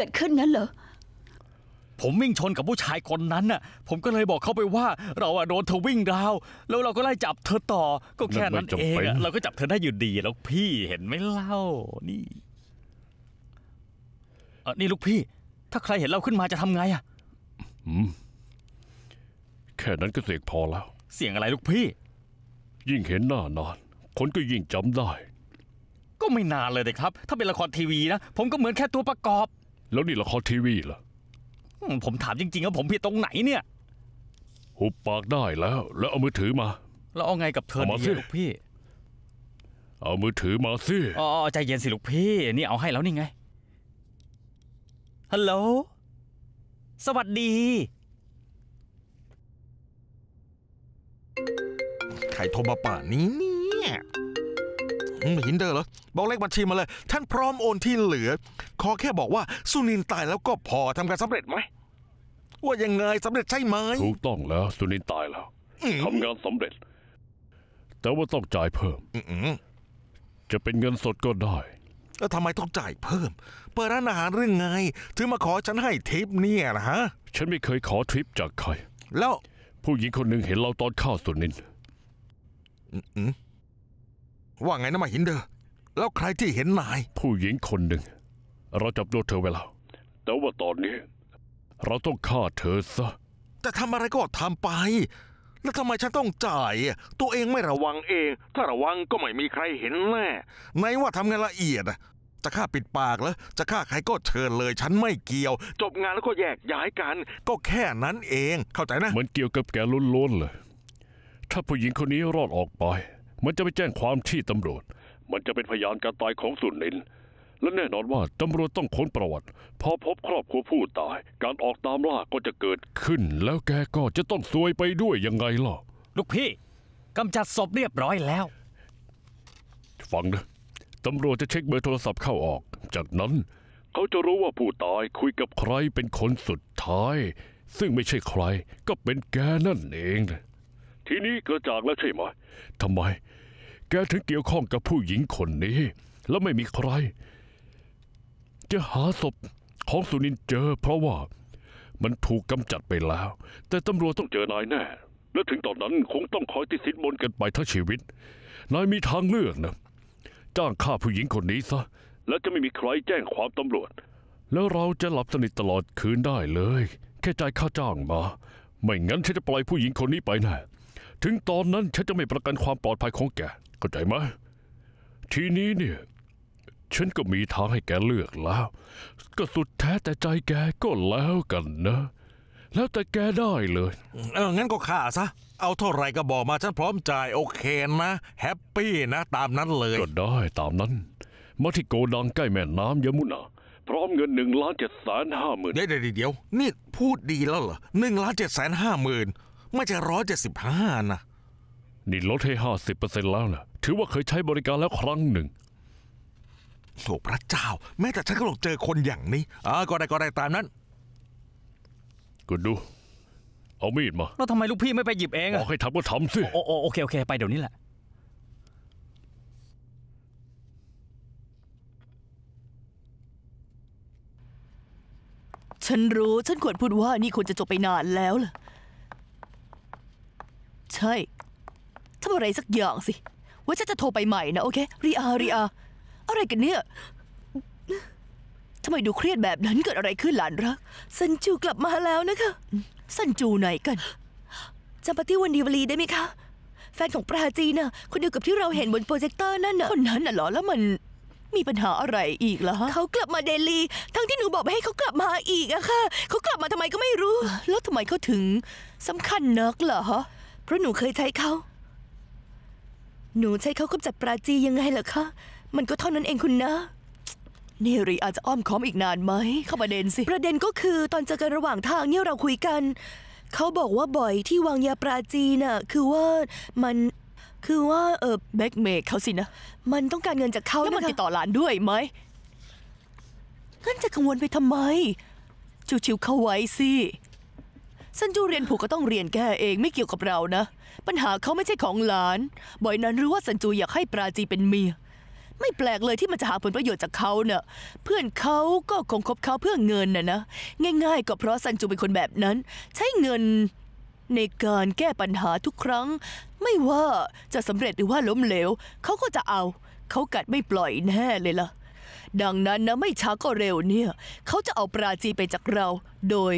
เกิดขึ้นงั้นเหรอผมวิ่งชนกับผู้ชายคนนั้นน่ะ ผมก็เลยบอกเขาไปว่า เราอะโดนเธอวิ่งราว แล้วเราก็ไล่จับเธอต่อ ก็แค่นั้นเองอะเราก็จับเธอได้อยู่ดีแล้วพี่เห็นไหมเล่า นี่เออนี่ลูกพี่ ถ้าใครเห็นเราขึ้นมาจะทำไงอะแค่นั้นก็เสียพอแล้ว เสียงอะไรลูกพี่ ยิ่งเห็นหน้านานคนก็ยิ่งจำได้ ก็ไม่นานเลยเ็กครับ ถ้าเป็นละครทีวีนะผมก็เหมือนแค่ตัวประกอบแล้วนี่ละครทีวีเหรอ ผมถามจริงๆว่าผมผิดตรงไหนเนี่ย หุบปากได้แล้ว แล้วเอามือถือมา แล้วเอาไงกับเธอเมาสิลูกพี่ เอามือถือมาสิอ๋อใจเย็นสิลูกพี่ นี่เอาให้แล้วนี่ไง ฮัลโหล สวัสดีใครโทรมาป่านนี้เนี่ยหินเดอร์เหรอบอกเลขบัญชีมาเลย ท่านพร้อมโอนที่เหลือ ขอแค่บอกว่าสุนินตายแล้วก็พอทำการสำเร็จไหมว่ายังไงสำเร็จใช่ไหมถูกต้องแล้ว สุนินตายแล้วทำงานสำเร็จ แต่ว่าต้องจ่ายเพิ่มจะเป็นเงินสดก็ได้แล้วทำไมต้องจ่ายเพิ่ม เปิดร้านอาหารเรื่องไงถึงมาขอฉันให้ทริปเนี่ยนะฮะฉันไม่เคยขอทริปจากใคร แล้วผู้หญิงคนหนึ่งเห็นเราตอนข้าวสุนินอืว่าไงนะมาหินเดอ แล้วใครที่เห็นนาย ผู้หญิงคนหนึ่ง เราจับตัวเธอไว้แล้วแต่ว่าตอนนี้เราต้องฆ่าเธอซะจะทำอะไรก็ทำไป แล้วทำไมฉันต้องจ่าย ตัวเองไม่ระวังเอง ถ้าระวังก็ไม่มีใครเห็นแน่ไหนว่าทำงานละเอียดจะฆ่าปิดปากแล้ว จะฆ่าใครก็เชิญเลย ฉันไม่เกี่ยว จบงานแล้วก็แยกย้ายกัน ก็แค่นั้นเองเข้าใจนะมันเกี่ยวกับแกล้วนๆเลย ถ้าผู้หญิงคนนี้รอดออกไปมันจะไปแจ้งความที่ตำรวจ มันจะเป็นพยานการตายของสุนินและแน่นอนว่าตำรวจต้องค้นประวัติ พอพบครอบครัวผู้ตาย การออกตามล่าก็จะเกิดขึ้น แล้วแกก็จะต้องซวยไปด้วยยังไงล่ะลูกพี่กำจัดศพเรียบร้อยแล้ว ฟังนะตำรวจจะเช็คเบอร์โทรศัพท์เข้าออก จากนั้นเขาจะรู้ว่าผู้ตาย คุยกับใครเป็นคนสุดท้าย ซึ่งไม่ใช่ใคร ก็เป็นแกนั่นเองนะทีนี้กระจางแล้วใช่ไหม ทำไม แกถึงเกี่ยวข้องกับผู้หญิงคนนี้ แล้วไม่มีใคร จะหาศพของสุนินเจอ เพราะว่ามันถูกกำจัดไปแล้ว แต่ตำรวจต้องเจอนายแน่ และถึงตอนนั้นคงต้องคอยติดสินบนกันไปทั้งชีวิต นายมีทางเลือกนะ จ้างฆ่าผู้หญิงคนนี้ซะ แล้วจะไม่มีใครแจ้งความตำรวจ แล้วเราจะหลับสนิทตลอดคืนได้เลย แค่จ่ายค่าจ้างมา ไม่งั้นฉันจะปล่อยผู้หญิงคนนี้ไปแนะ่ถึงตอนนั้น ฉันจะไม่ประกันความปลอดภัยของแกเข้าใจไหมทีนี้เนี่ย ฉันก็มีทางให้แกเลือกแล้ว ก็สุดแท้แต่ใจแกก็แล้วกันนะ แล้วแต่แกได้เลยเอองั้นก็ข่าซะ เอาเท่าไรก็บอกมาฉันพร้อมจ่ายโอเคนะ แฮปปี้นะ ตามนั้นเลย ก็ได้ตามนั้นมาที่โกดังใกล้แม่น้ำยมุนาพร้อมเงินหนึ่งล้านเจ็ดแสนห้าหมื่นเดี๋ยวเดี๋ยว นี่พูดดีแล้วเหรอหนึ่งล้านเจ็ดแสนห้าหมื่นไม่ใช่ร้อยเจ็ดสิบห้านะนี่ลดให้ห้าสิบเปอร์เซ็นต์แล้วนะถือว่าเคยใช้บริการแล้วครั้งหนึ่งโอพระเจ้า แม้แต่ฉันก็หลงเจอคนอย่างนี้ อ่าก็ได้ก็ได้ตามนั้นกูดู เอามีดมา แล้วทำไมลูกพี่ไม่ไปหยิบเองอะอกให้ทำก็ทำสิโอโอโอเคโอเคไปเดี๋ยวนี้แหละ ฉันรู้ ฉันควรพูดว่านี่ควรจะจบไปนานแล้วล่ะใช่ทำอะไรสักอย่างสิ ว่าฉันจะโทรไปใหม่นะโอเครีอารีอา อะไรกันเนี่ยทำไมดูเครียดแบบนั้นเกิดอะไรขึ้นหลานรักซันจูกลับมาแล้วนะคะซันจูไหนกันจำปาร์ตี้วันดีวลีได้ไหมคะ แฟนของปราจีน่ะ คนเดียวกับที่เราเห็นบนโปรเจคเตอร์นั่นน่ะคนนั้นน่ะเหรอ แล้วมัน มีปัญหาอะไรอีกล่ะเขากลับมาเดลี ทั้งที่หนูบอกให้เขากลับมาอีกอะค่ะ เขากลับมาทำไมก็ไม่รู้ แล้วทำไมเขาถึงสำคัญนักล่ะฮะราะหนูเคยใช้เขา หนูใช้เขากำจัดปราจียังไงล่ะคะ มันก็เท่านั้นเองคุณนะนี่รีอาจจะอ้อมค้อมอีกนานไหม เข้าประเด็นสิ ประเด็นก็คือ ตอนเจอกันระหว่างทาง เนี่ยเราคุยกัน เขาบอกว่าบ่อยที่วางยาปราจีน่ะ คือว่ามันคือว่าเออแบ็กเมกเขาสินะ มันต้องการเงินจากเขาแล้วมันติดต่อหลานด้วยไหมงั้นจะกังวลไปทำไม ชิวๆเข้าไว้สิฉันจูเรียนผูกก็ต้องเรียนแก้เองไม่เกี่ยวกับเรานะ ปัญหาเขาไม่ใช่ของหลาน บ่อยนั้นรู้ว่าสันจูอยากให้ปราจีเป็นเมีย ไม่แปลกเลยที่มันจะหาผลประโยชน์จากเขาเนะ่ะเพื่อนเขาก็คงคบเขาเพื่อเงินน่ะนะง่ายๆก็เพราะสันจูเป็นคนแบบนั้น ใช้เงินในการแก้ปัญหาทุกครั้ง ไม่ว่าจะสำเร็จหรือว่าล้มเหลวเขาก็จะเอาเขากัดไม่ปล่อยแน่เลยล่ะดังนั้นนะไม่ช้าก็เร็วเนี่ยเขาจะเอาปราจีไปจากเราโดย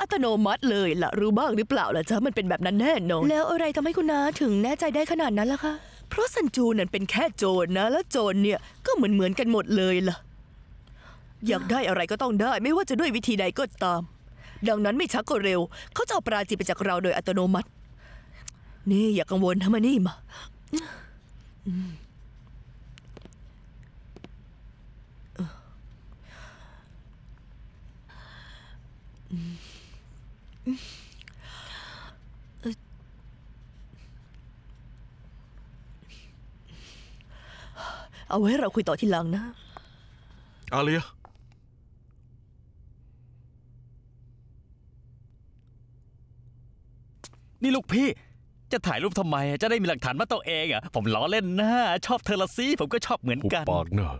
อัตโนมัติเลยล่ะรู้บ้างหรือเปล่าล่ะจ๊ะมันเป็นแบบนั้นแน่นอนแล้วอะไรทำให้คุณนาถึงแน่ใจได้ขนาดนั้นล่ะคะเพราะซันจูนั่นเป็นแค่โจรนะแล้วโจรเนี่ยก็เหมือนเหมือนกันหมดเลยล่ะ อยากได้อะไรก็ต้องได้ไม่ว่าจะด้วยวิธีใดก็ตาม ดังนั้นไม่ช้าก็เร็วเขาจะเอาปราจีไปจากเราโดยอัตโนมัตินี่อย่ากังวลทำมานี่มาเอาไว้เราคุยต่อทีหลังนะ อาเลียนี่ลูกพี่ จะถ่ายรูปทำไมจะได้มีหลักฐานมาตัวเองอ่ะ ผมล้อเล่นนะ ชอบเธอละสิ ผมก็ชอบเหมือนกันปากนะ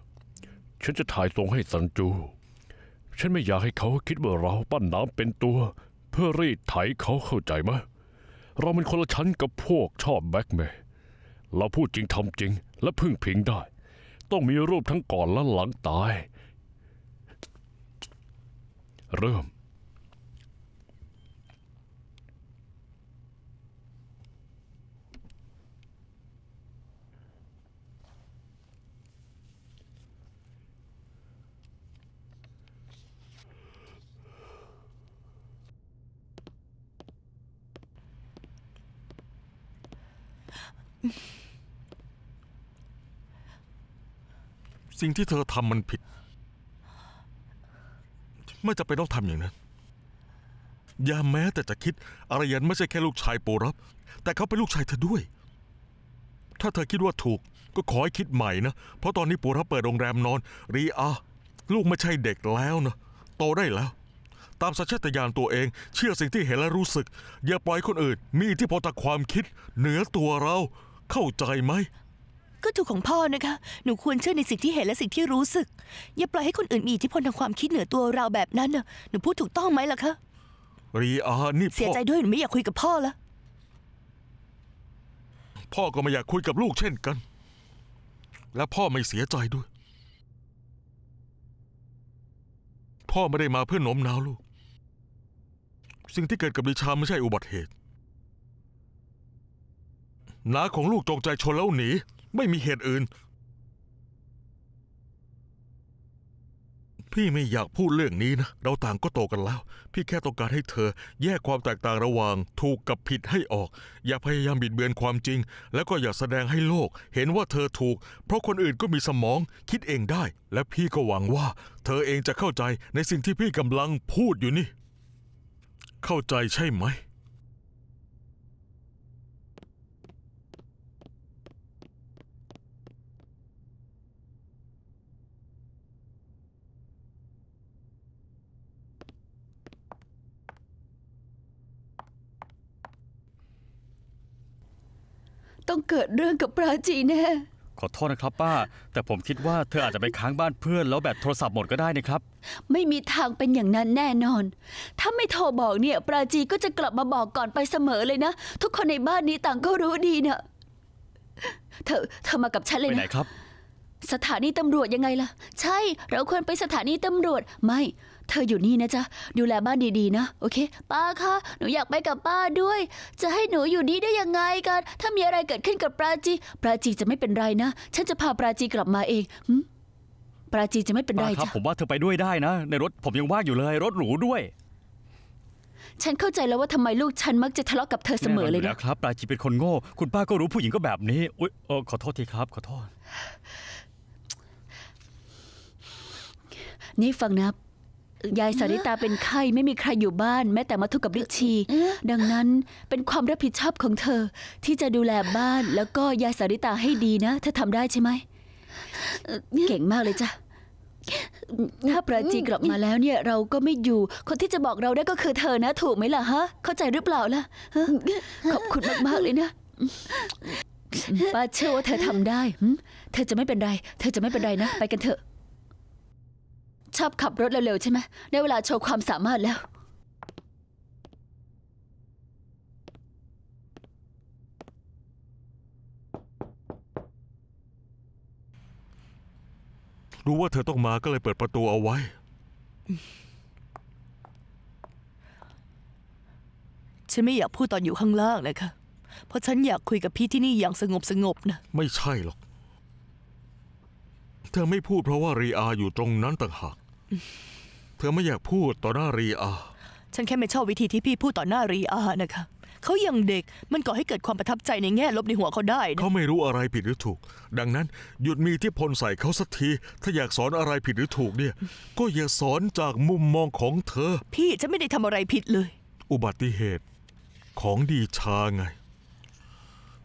ฉันจะถ่ายส่งให้สันจู ฉันไม่อยากให้เขาคิดว่าเราปั้นน้ำเป็นตัวเพื่อรีดไถเขาเข้าใจไหมเรามันคนละชั้นกับพวกชอบแบ็กเมย์เราพูดจริงทำจริง และพึ่งพิงได้ ต้องมีรูปทั้งก่อนและหลังตาย เริ่มสิ่งที่เธอทำมันผิด ไม่จะเป็นต้องทำอย่างนั้น อย่าแม้แต่จะคิดอารยันไม่ใช่แค่ลูกชายโปรับ แต่เขาเป็นลูกชายเธอด้วย ถ้าเธอคิดว่าถูก ก็ขอให้คิดใหม่นะ เพราะตอนนี้ปูรับเปิดโรงแรมนอน รีอาลูกไม่ใช่เด็กแล้วนะโตได้แล้ว ตามสัญชาตญาณตัวเอง เชื่อสิ่งที่เห็นและรู้สึกอย่าปล่อยคนอื่น มีอิทธิพลต่อความคิดเหนือตัวเราเข้าใจไหมก็ถูกของพ่อนะคะหนูควรเชื่อในสิ่งที่เห็นและสิ่งที่รู้สึกอย่าปล่อยให้คนอื่นมีอิทธิพลทางความคิดเหนือตัวเราแบบนั้นน่ะหนูพูดถูกต้องไหมล่ะคะรีอานี่เสียใจด้วยหนูไม่อยากคุยกับพ่อละพ่อก็ไม่อยากคุยกับลูกเช่นกัน และพ่อไม่เสียใจด้วย พ่อไม่ได้มาเพื่อโน้มน้าวลูก สิ่งที่เกิดกับดิชาไม่ใช่อุบัติเหตุน้าของลูกจงใจชนแล้วหนี ไม่มีเหตุอื่น พี่ไม่อยากพูดเรื่องนี้นะเราต่างก็โตกันแล้ว พี่แค่ต้องการให้เธอแยกความแตกต่างระหว่าง ถูกกับผิดให้ออก อย่าพยายามบิดเบือนความจริง แล้วก็อย่าแสดงให้โลก เห็นว่าเธอถูก เพราะคนอื่นก็มีสมอง คิดเองได้ และพี่ก็หวังว่า เธอเองจะเข้าใจในสิ่งที่พี่กำลังพูดอยู่นี่ เข้าใจใช่ไหมต้องเกิดเรื่องกับปราจีแน่ขอโทษนะครับ ป้า แต่ผมคิดว่าเธออาจจะไปค้างบ้านเพื่อนแล้วแบตโทรศัพท์หมดก็ได้นะครับ ไม่มีทางเป็นอย่างนั้นแน่นอนถ้าไม่โทรบอกเนี่ย ปราจีก็จะกลับมาบอกก่อนไปเสมอเลยนะทุกคนในบ้านนี้ต่างก็รู้ดีเนะะเธอเธอมากับฉันเลยนะไปไหนครับ สถานีตำรวจยังไงล่ะใช่เราควรไปสถานีตำรวจไม่เธออยู่นี่นะจ๊ะ ดูแลบ้านดีๆนะโอเค ป้าคะหนูอยากไปกับป้าด้วย จะให้หนูอยู่นี่ได้ยังไงกัน ถ้ามีอะไรเกิดขึ้นกับปราจีปราจีจะไม่เป็นไรนะ ฉันจะพาปราจีกลับมาเองปราจีจะไม่เป็นไรครับ ผมว่าเธอไปด้วยได้นะในรถ ผมยังว่างอยู่เลย รถหรูด้วย ฉันเข้าใจแล้วว่าทำไมลูกฉันมักจะทะเลาะกับเธอเสมอเลยนะครับปราจีเป็นคนโง่คุณป้าก็รู้ผู้หญิงก็แบบนี้อุ้ยขอโทษทีครับ ขอโทษนี่ฟังนะยายสาริตาเป็นไข้ไม่มีใครอยู่บ้านแม้แต่มาทุกกับลิชีดังนั้นเป็นความรับผิดชอบของเธอ ที่จะดูแลบ้านแล้วก็ยายสาริตาให้ดีนะเธอทำได้ใช่ไหมเก่งมากเลยจ้ะถ้าปราจีกลับมาแล้วเนี่ยเราก็ไม่อยู่ คนที่จะบอกเราได้ก็คือเธอนะ ถูกไหมล่ะฮะ เข้าใจหรือเปล่าล่ะขอบคุณมากๆเลยนะป้าเชื่อว่าเธอทำได้เธอจะไม่เป็นไร เธอจะไม่เป็นไรนะ ไปกันเถอะชอบขับรถเร็วๆใช่ไหมได้เวลาโชว์ความสามารถแล้ว รู้ว่าเธอต้องมาก็เลยเปิดประตูเอาไว้ ฉันไม่อยากพูดตอนอยู่ข้างล่างเลยค่ะ เพราะฉันอยากคุยกับพี่ที่นี่อย่างสงบสงบๆนะ ไม่ใช่หรอก เธอไม่พูดเพราะว่ารีอาอยู่ตรงนั้นต่างหากเธอไม่อยากพูดต่อหน้ารีอา ฉันแค่ไม่ชอบวิธีที่พี่พูดต่อหน้ารีอานะคะ เขายังเด็กมันก่อให้เกิดความประทับใจในแง่ลบในหัวเขาได้ เขาไม่รู้อะไรผิดหรือถูก ดังนั้นหยุดมีที่พลใส่เขาสักที ถ้าอยากสอนอะไรผิดหรือถูกเนี่ย ก็อย่าสอนจากมุมมองของเธอ พี่จะไม่ได้ทำอะไรผิดเลย อุบัติเหตุของดีชาไง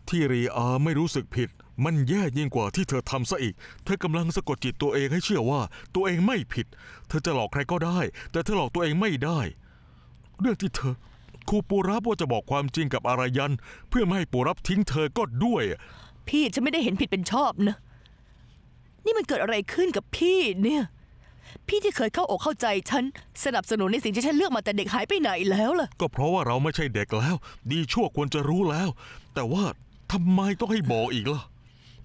ที่รีอาไม่รู้สึกผิดมันแย่ยิ่งกว่าที่เธอทำซะอีก เธอกำลังสะกดจิตตัวเองให้เชื่อว่าตัวเองไม่ผิด เธอจะหลอกใครก็ได้ แต่เธอหลอกตัวเองไม่ได้ เรื่องที่เธอ ครูปูรับว่าจะบอกความจริงกับอารายันเพื่อไม่ให้ปูรับทิ้งเธอก็ด้วย พี่ฉันไม่ได้เห็นผิดเป็นชอบนะ นี่มันเกิดอะไรขึ้นกับพี่เนี่ย พี่ที่เคยเข้าอกเข้าใจฉัน สนับสนุนในสิ่งที่ฉันเลือกมาแต่เด็กหายไปไหนแล้วล่ะ ก็เพราะว่าเราไม่ใช่เด็กแล้ว ดีชั่วควรจะรู้แล้ว แต่ว่าทำไมต้องให้บอกอีกล่ะ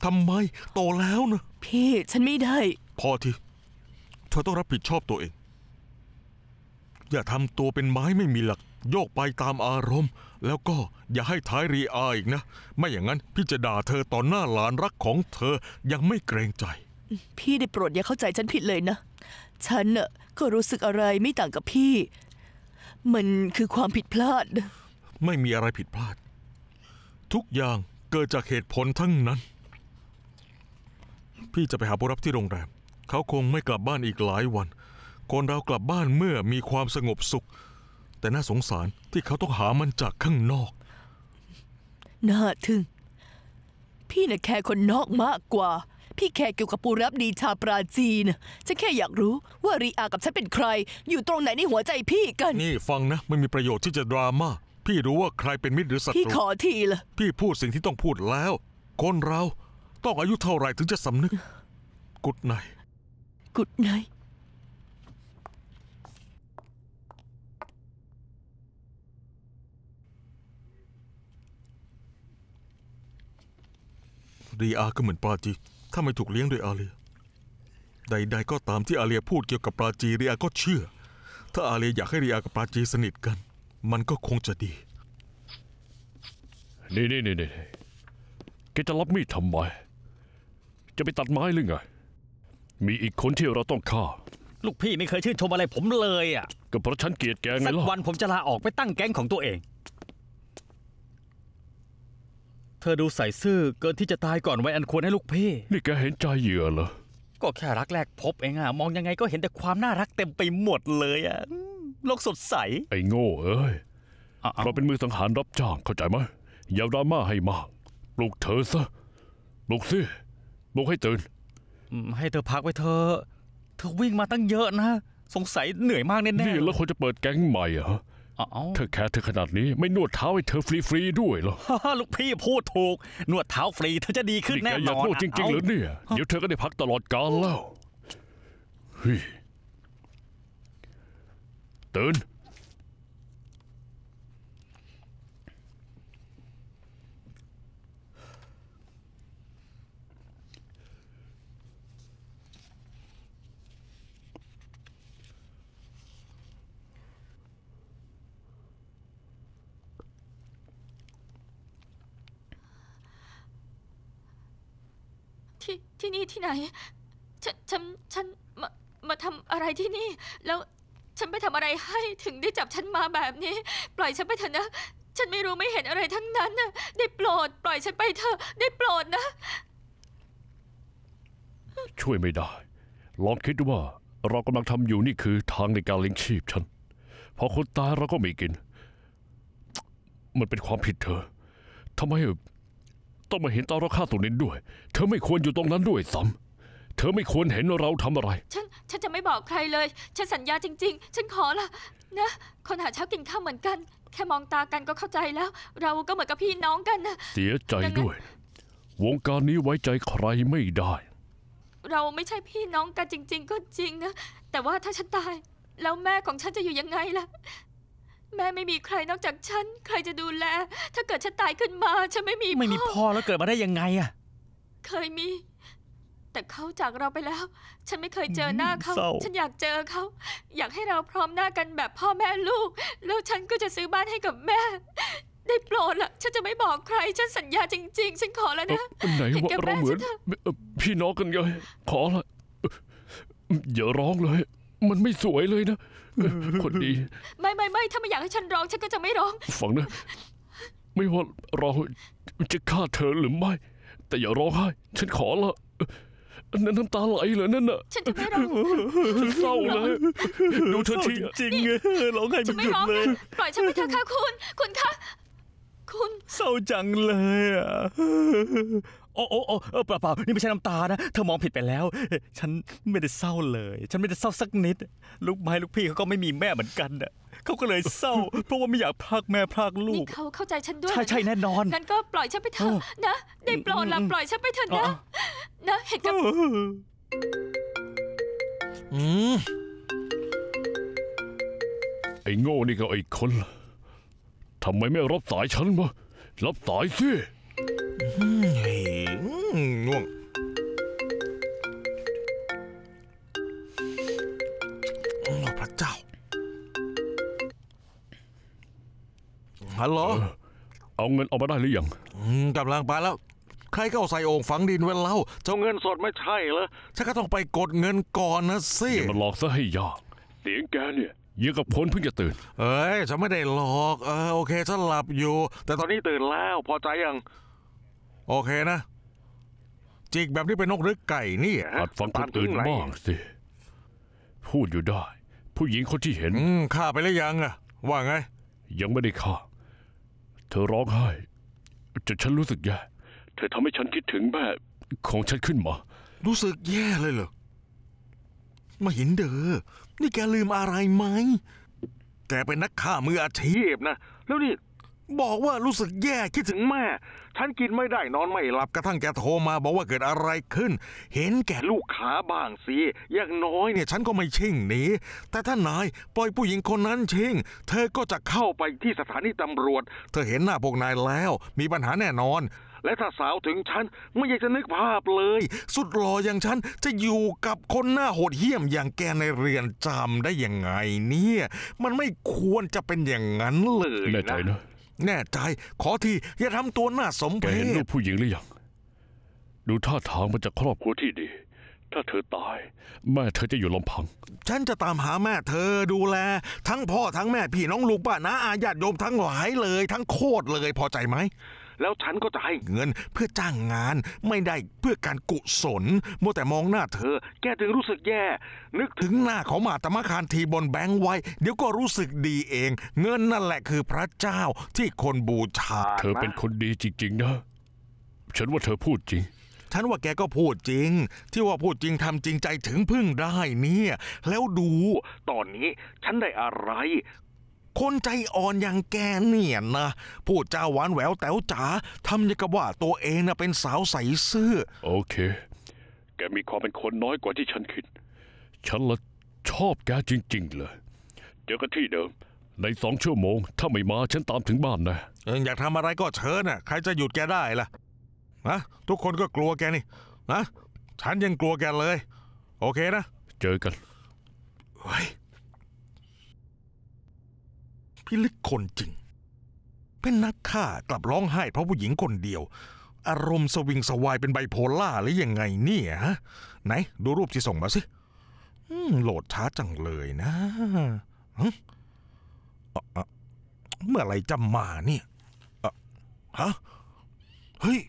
ทำไมโตแล้วนะ พี่ฉันไม่ได้ พอทีเธอต้องรับผิดชอบตัวเอง อย่าทำตัวเป็นไม้ไม่มีหลักโยกไปตามอารมณ์ แล้วก็อย่าให้ท้ายรีอาอีกนะไม่อย่างนั้น พี่จะด่าเธอต่อหน้าหลานรักของเธอยังไม่เกรงใจ พี่ได้โปรดอย่าเข้าใจฉันผิดเลยนะ ฉันน่ะก็รู้สึกอะไรไม่ต่างกับพี่ มันคือความผิดพลาด ไม่มีอะไรผิดพลาด ทุกอย่างเกิดจากเหตุผลทั้งนั้นพี่จะไปหาผู้รับที่โรงแรม เขาคงไม่กลับบ้านอีกหลายวันคนเรากลับบ้านเมื่อมีความสงบสุข แต่น่าสงสารที่เขาต้องหามันจากข้างนอก น่าทึ่ง พี่น่ะแคร์คนนอกมากกว่า พี่แคร์เกี่ยวกับปูรับดีชาปราจีนฉันแค่อยากรู้ว่ารีอากับฉันเป็นใคร อยู่ตรงไหนในหัวใจพี่กัน นี่ฟังนะไม่มีประโยชน์ที่จะดราม่า พี่รู้ว่าใครเป็นมิตรหรือศัตรูพี่ขอทีละ พี่พูดสิ่งที่ต้องพูดแล้ว คนเราต้องอายุเท่าไรถึงจะสำนึก กุดไนกุดไนรีอาก็เหมือนปาจีถ้าไม่ถูกเลี้ยงโดยอาเลียใด ๆ ก็ตามที่อาเลียพูดเกี่ยวกับปาจีรีอาก็เชื่อ ถ้าอาเลียอยากให้รีอากับปาจีสนิทกันมันก็คงจะดี นี่นี่นี่นี่แกจะรับมีดทำไมจะไปตัดไม้หรือไงมีอีกคนที่เราต้องฆ่า ลูกพี่ไม่เคยชื่นชมอะไรผมเลยอ่ะ ก็เพราะฉันเกลียดแกงไงล่ะสักวันผมจะลาออกไปตั้งแก๊งของตัวเอง เธอดูใส่ซื่อเกินที่จะตายก่อนไว้อันควรให้ลูกพี่ นี่แกเห็นใจเหยื่อเหรอ ก็แค่รักแรกพบเองอ่ะ มองยังไงก็เห็นแต่ความน่ารักเต็มไปหมดเลยอ่ะโลกสดใส ไอ้โง่เอ้ยเราเป็นมือสังหารรับจ้างเข้าใจไหมอย่าดราม่าให้มากปลุกเธอซะปลุกซิบุกให้ตื่นให้เธอพักไว้เธอ เธอวิ่งมาตั้งเยอะนะ สงสัยเหนื่อยมากแน่ๆนี่แล้วคนจะเปิดแก๊งใหม่เหรอเธอแค่เธอขนาดนี้ ไม่นวดเท้าให้เธอฟรีๆด้วยเหรอลูกพี่พูดถูก นวดเท้าฟรีเธอจะดีขึ้นแน่นอนอยากนวดจริงๆหรือเนี่ย เดี๋ยวเธอก็ได้พักตลอดกาลแล้วเฮ้ยตื่นที่ที่นี่ที่ไหน ฉัน ฉันฉันมามาทำอะไรที่นี่ แล้วฉันไปทำอะไรให้ถึงได้จับฉันมาแบบนี้ ปล่อยฉันไปเถอะนะฉันไม่รู้ไม่เห็นอะไรทั้งนั้นนะได้โปรดปล่อยฉันไปเถอะ ได้โปรดนะ ช่วยไม่ได้ ลองคิดดูว่า เรากำลังทำอยู่นี่คือทางในการเลี้ยงชีพฉัน พอคนตายเราก็ไม่กิน มันเป็นความผิดเธอทำไมต้องมาเห็นตาเราฆ่าตัวนินด้วย เธอไม่ควรอยู่ตรงนั้นด้วยซ้ำเธอไม่ควรเห็นเราทำอะไร ฉัน ฉันจะไม่บอกใครเลย ฉันสัญญาจริงๆ ฉันขอละนะ คนหาเช้ากินข้าวเหมือนกัน แค่มองตากันก็เข้าใจแล้ว เราก็เหมือนกับพี่น้องกันนะเสียใจด้วย วงการนี้ไว้ใจใครไม่ได้ เราไม่ใช่พี่น้องกันจริงๆ ก็จริงนะ แต่ว่าถ้าฉันตาย แล้วแม่ของฉันจะอยู่ยังไงล่ะแม่ไม่มีใครนอกจากฉัน ใครจะดูแล ถ้าเกิดฉันตายขึ้นมา ฉันไม่มีไม่มีพ่อแล้วเกิดมาได้ยังไงอะเคยมี แต่เขาจากเราไปแล้ว ฉันไม่เคยเจอหน้าเขาาฉันอยากเจอเขาอยากให้เราพร้อมหน้ากันแบบพ่อแม่ลูก แล้วฉันก็จะซื้อบ้านให้กับแม่ ได้โปรดละฉันจะไม่บอกใคร ฉันสัญญาจริงๆ ฉันขอแล้วนะไหนว่าแกเราเหมือนพี่น้องกันไงขอละเอย่าร้องเลย มันไม่สวยเลยนะคนดี ไม่ไม่ไม่ถ้าไม่อยากให้ฉันร้องฉันก็จะไม่ร้อง ฟังนะ ไม่ว่าเราจะฆ่าเธอหรือไม่ แต่อย่าร้องไห้ ฉันขอละนั่นน้ำตาไหลเลยนั่นน่ะฉันจะไม่ร้องเศร้าเลยดูเธอทีจริงๆร้องไห้ไม่หยุดเลยปล่อยฉันไปเถอะค่ะคุณคุณคะคุณเศร้าจังเลยอ่ะโอ้โอ้โอ้เปล่าเปล่านี่ไม่ใช่น้ำตานะ เธอมองผิดไปแล้ว ฉันไม่ได้เศร้าเลย ฉันไม่ได้เศร้าสักนิด ลูกไม้ลูกพี่เขาก็ไม่มีแม่เหมือนกันอ่ะเขาก็เลยเศร้า เพราะว่าไม่อยากพากแม่พากลูก นี่เขาเข้าใจฉันด้วยใช่ใช่แน่นอน งั้นก็ปล่อยฉันไปเถอะนะ ได้ปล่อยละปล่อยฉันไปเถอะนะ นะเห็นกับไอ้โง่นี่ก็ไอ้คนทำไมไม่รับสายฉันมารับสายสิง่วงพระเจ้า ฮัลโหล เอาเงินออกมาได้หรือยังกำลังไปแล้ว ใครก็เอาใส่โอ่งฝังดินไว้แล้วเจ้าเงินสดไม่ใช่เหรอ ฉันก็ต้องไปกดเงินก่อนนะสิอย่ามาหลอกซะให้ยากเสียงแกเนี่ยยังกับพ้นเพิ่งจะตื่น เอ้ยฉันไม่ได้หลอก เออโอเคฉันหลับอยู่ แต่ตอนนี้ตื่นแล้วพอใจยัง โอเคนะจิกแบบที่เป็นนกหรือไก่เนี่ยหัดฟังคนอื่นบ้างสิ พูดอยู่ได้ ผู้หญิงคนที่เห็นอืมฆ่าไปแล้วยังอะว่าไง ยังไม่ได้ฆ่า เธอร้องไห้จนฉันรู้สึกแย่เธอทำให้ฉันคิดถึงแม่ของฉันขึ้นมา รู้สึกแย่เลยเหรอ มาเห็นเด้อนี่แกลืมอะไรไหมแกเป็นนักฆ่ามืออาชีพนะแล้วนี่บอกว่ารู้สึกแย่คิดถึงแม่ ฉันกินไม่ได้นอนไม่หลับกระทั่งแกโทรมาบอกว่าเกิดอะไรขึ้น เห็นแก่ลูกค้าบ้างสิอย่างน้อยเนี่ย ฉันก็ไม่ชิ่งหนีแต่ถ้านายปล่อยผู้หญิงคนนั้นชิ่งเธอก็จะเข้าไปที่สถานีตำรวจ เธอเห็นหน้าพวกนายแล้ว มีปัญหาแน่นอน และถ้าสาวถึงฉันไม่อยากจะนึกภาพเลย สุดหล่ออย่างฉันจะอยู่กับคนหน้าโหดเหี้ยมอย่างแกในเรือนจำได้ยังไงเนี่ย มันไม่ควรจะเป็นอย่างนั้นเลยนะแน่ใจขอที อย่าทำตัวหน้าสมเพชเห็นรูปผู้หญิงหรือยัง ดูท่าทางมันจะครอบครัวที่ดี ถ้าเธอตาย แม่เธอจะอยู่ลำพัง ฉันจะตามหาแม่เธอดูแล ทั้งพ่อทั้งแม่พี่น้องลูกป้านาอาญาติโยมทั้งหลายเลย ทั้งโคตรเลยพอใจไหมแล้วฉันก็จะให้เงินเพื่อจ้างงานไม่ได้เพื่อการกุศลมัวแต่มองหน้าเธอ แกถึงรู้สึกแย่ นึกถึงหน้าของมาตมคานทีบนแบงค์ไว้เดี๋ยวก็รู้สึกดีเอง เงินนั่นแหละคือพระเจ้าที่คนบูชาเธอเป็นคนดีจริงๆนะฉันว่าเธอพูดจริงฉันว่าแกก็พูดจริง ที่ว่าพูดจริงทำจริงใจถึงพึ่งได้เนี่ยแล้วดู ตอนนี้ฉันได้อะไรคนใจอ่อนอย่างแกเนี่ยนะพูดจาหวานแหววแต๋วจ๋าทำยังกับว่าตัวเองนะเป็นสาวใส่ซื่อโอเค แกมีความเป็นคนน้อยกว่าที่ฉันคิด ฉันละชอบแกจริงๆเลย เจอกันที่เดิม ในสองชั่วโมง ถ้าไม่มาฉันตามถึงบ้านนะ อยากทำอะไรก็เชิญน่ะใครจะหยุดแกได้ล่ะนะทุกคนก็กลัวแกนี่นะฉันยังกลัวแกเลย โอเคนะ เจอกันเฮ้ยพิลึกคนจริง เป็นนักฆ่ากลับร้องไห้ เพราะผู้หญิงคนเดียว อารมณ์สวิงสวายเป็นไบโพล่าหรือยังไงเนี่ยฮะไหน ดูรูปที่ส่งมาสิโหลดช้าจังเลยนะเมื่อไรจะมาเนี่ยฮะ เฮ้ย